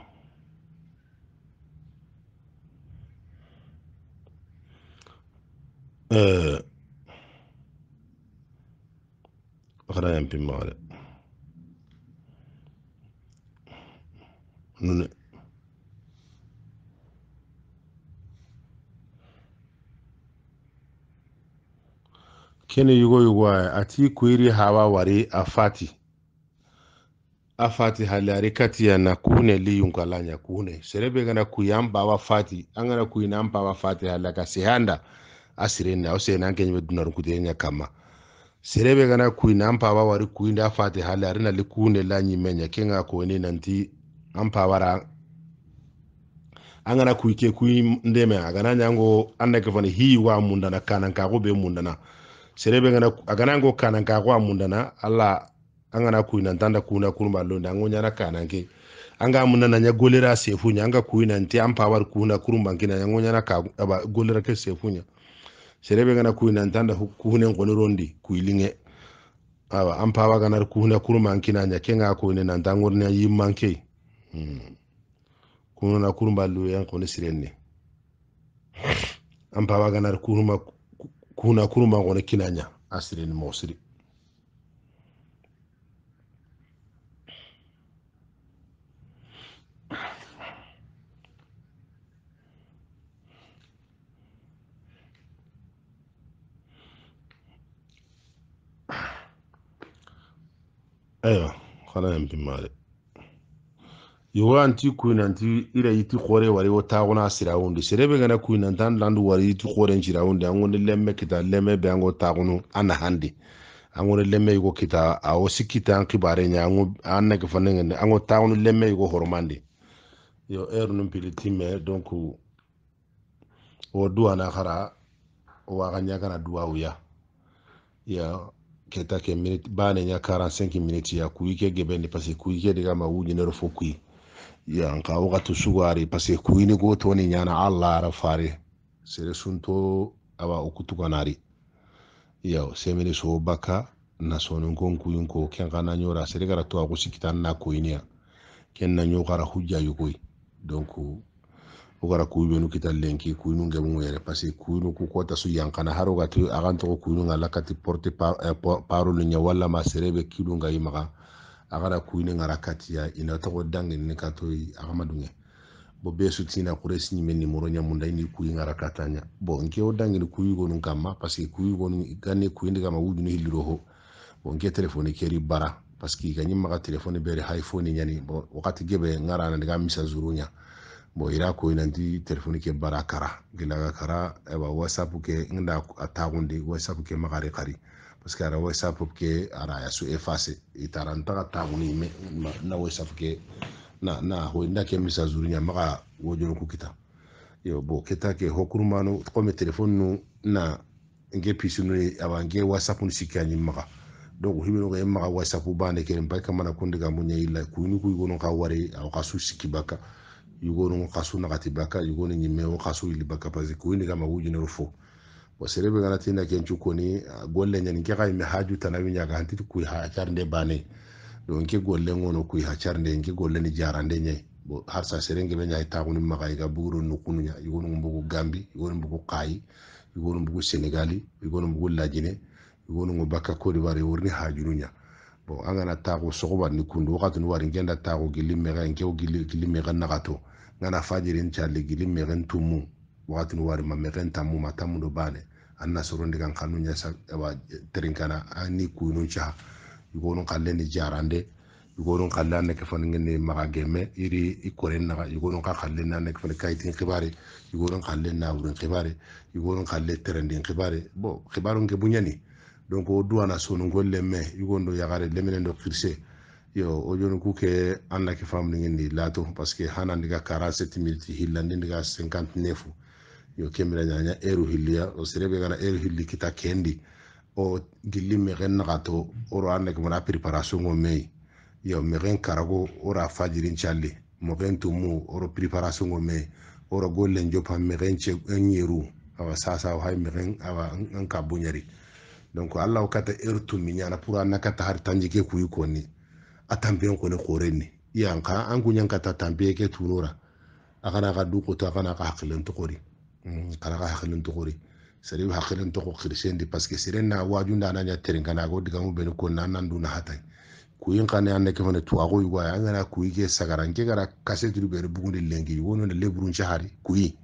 xanaa yam de nune kene yugo yugo ay ati kuiri hawa wari afati afati halari kati ya na kune liyunkalanya kune serebe gana kuyi an bawa fati angana gana kuyi an bawa fati halaka sehanda a siren na o sene an kenye dunar kute nya kama sere be gana kuina ampa ba wari kuinda a fati hali ari likune la nyime nya kenga ko ne nanti ampa pawara an gana kui ke kui ndeme agana nyango an na kafani hi wa munda na kana ka go be mundana sere be gana agana ngo kana ka go munda na alla an gana kuina tanda kuna kurma londa an go nyana kanan ke anga ga na nan golera sefunya anga kuina nti ampa pawar kuna kurumba ngina nyangonya na ka golera ke sefunya serebe gana kuy nantanda kuhunen kono rondi kuylinge awa an pawa ganar kuhuna kurman kina nya kenga ko ne nan dangor na yi manke hmm. kuno na kuru mbalu ya kono sirenne an pawa ganar kurma kuna kurma kono kina nya asirin aywa xana yam timmade yoga anti kuinanti ira yiti xore wari wo taxuna sirawundi serebe gana kuinanti an landu wari yiti xoren sirawundi an lemme kita lemme be an taxunu a nahandi an goni lemme yigo kita awo si kita an xibare ɲa an neke fanengene taxunu lemme yigo horomandi yo heure pili timme donc wo duwana xara waxa ɲagana duwawuya ya keta ke minute bane nya 45 minute ya kuike gebende parce kuike diga ma wuji ne rofo ya anka wakati sugari parce kuini go ni nyana Allah ara sere sunto awa ukutu kanari ya semene so baka na sonon gon kuyin ko ken nyora sere gara to agusi na kuinia ken nyokara hujja yukoi donc o kɛra kuyi nu kita lenki kuyi nu gɛmu yɛrɛ parce que su yankana haro ka to a kan lakati porte eh, paro lu ɲɛ walla kilu ka i maga a kara kuyi nu ŋara katiya ina tɔgɔ dangeni ka to a kama dungɛ bo be sutina kure ini kuyi ŋara kataña bon nke wo dangeni kuyi gonu kamma parce que kuyi gonu ganni kuyindi kama wujunu hilliro ho nke telefoni keri bara parce que ka telefoni bere hay foni ñani wakati gebe ŋara nandiga misa zuru ña bon ira ko ina telefoni ke bara kara gilaga kara ewa whatsapp ke ngda atagundi whatsapp ke magari kari parce ara whatsapp ke ara ya su efase itara e ntaka taguni me na whatsapp ke na na ho nda ke misa zurinya maga wojono ku kita yo bo kita ke hokurmano kome telefoni nu na nge pisinu abange whatsapp nu sikani maga donc himino ga maga whatsapp bane ke mbai kamana kundiga munya illa kuyuni kuyigono ka wari aw yugonu kasu nakati baka yugoni nyimeo kasu ili baka pazi kuini kama uji nerufo waserebe gana tinda kenchu koni golle nyani kika ime haju tanawi nyaga hantitu kui hacharnde bane do nke golle ngono kui hacharnde nke gole ni jarande nye bo harsa serenge be nyai taguni maga iga buguru nukunu nya yugonu mbugu gambi yugonu mbugu kai yugonu mbugu senegali yugonu mbugu lajine yugonu mbaka kodi wari urni haju nya bon an kana taako sogoba wakati ni wari nkenda gili mega nkeo gili, gili mega nagato ngana fajirin calli gili mexen tummu waxatinu warima mexen tammuma tammundo bane anna sorondigan xanu ñasawa terinkana ani kuinun caha yugonun xalle ni jarande yugonun xalle a neke fani ngeni maxa iri i koren naxa yugonun xa xalle na neke fani kayitin xibare yugonun xalle nawurin xibare yugonun xalle terendin xibare bon xibarunke buñani donc o duwana sonungon lemme yugondo yaxare lemenen do xirse yo o joni ku ke annake famnige ndi laato par ce que han andiga 47 minute hillandi ndiga 59 yo kembira ñaña heure hilliya o serebe gana heure hilli kita kendi o gilli mexen naxa to oro annake mana préparation o mei yo mexen karago ora fajirin calli moxen tumu oro préparation o mei oro go lenjopa mexen ñeru awa sasa o hay mexen awa an ka donc allah o kata heure tummi pour annakata har tanjike kuyi a tanbiyen kɔni kore ni yan ka an kun yan ka ta tanbiye kɛ tunora a kana ka du koto a kana ka hakilin tɔgɔri kana ka hakilin tɔgɔri sari bɛ hakilin tɔgɔ kirisiyɛn di paseke sere na waju da ana terin kana ko digamu bɛ ni ko na an dun na hata kuyin kana an nake mana tuwago yuwa an kana kuyi ke sagara nke kara kase turu bɛri bugun lengi lenki wono ne leburun cahari kuyi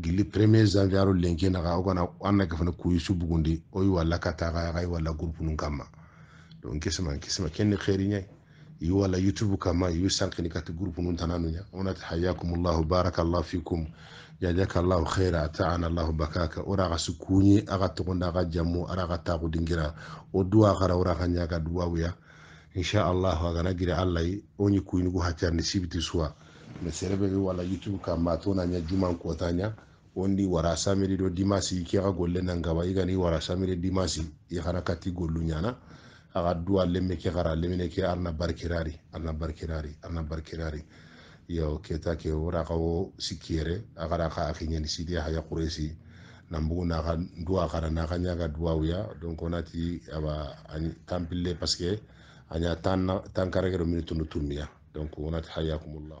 gili premier janvier lengi na ka o kana an nake fana kuyi su bugundi o yi wala ka taa ka wala gurupunu kama don kisima kisima kenne kheri nyai iwala youtube kama iwi sankini kati groupe nun tananu nya onati hayakumullahu barakallahu fikum jazakallahu khaira ata'ana allahu bakaka ora ga sukunyi aga tukonda aga jamu ara ga tagu dingira o duwa gara ora ga nyaga duwa insha allah aga nagira allah onyi kuyini go hatarni sibiti suwa meserebe wi wala youtube kama tona nya juman kotanya ondi wara samiri do dimasi kega golle nangaba igani wara samiri dimasi ihana kati gollu nyana aga dua lemme ke gara lemme ke arna barkirari arna barkirari arna barkirari yo keta ke wora ka wo sikire aga ra ka akhinya ni sidi haya quresi nambugu na ka dua gara na ka nyaga dua uya donc onati aba ani tampille parce que anya tan tan karagero minute no tumia donc onati hayakumullah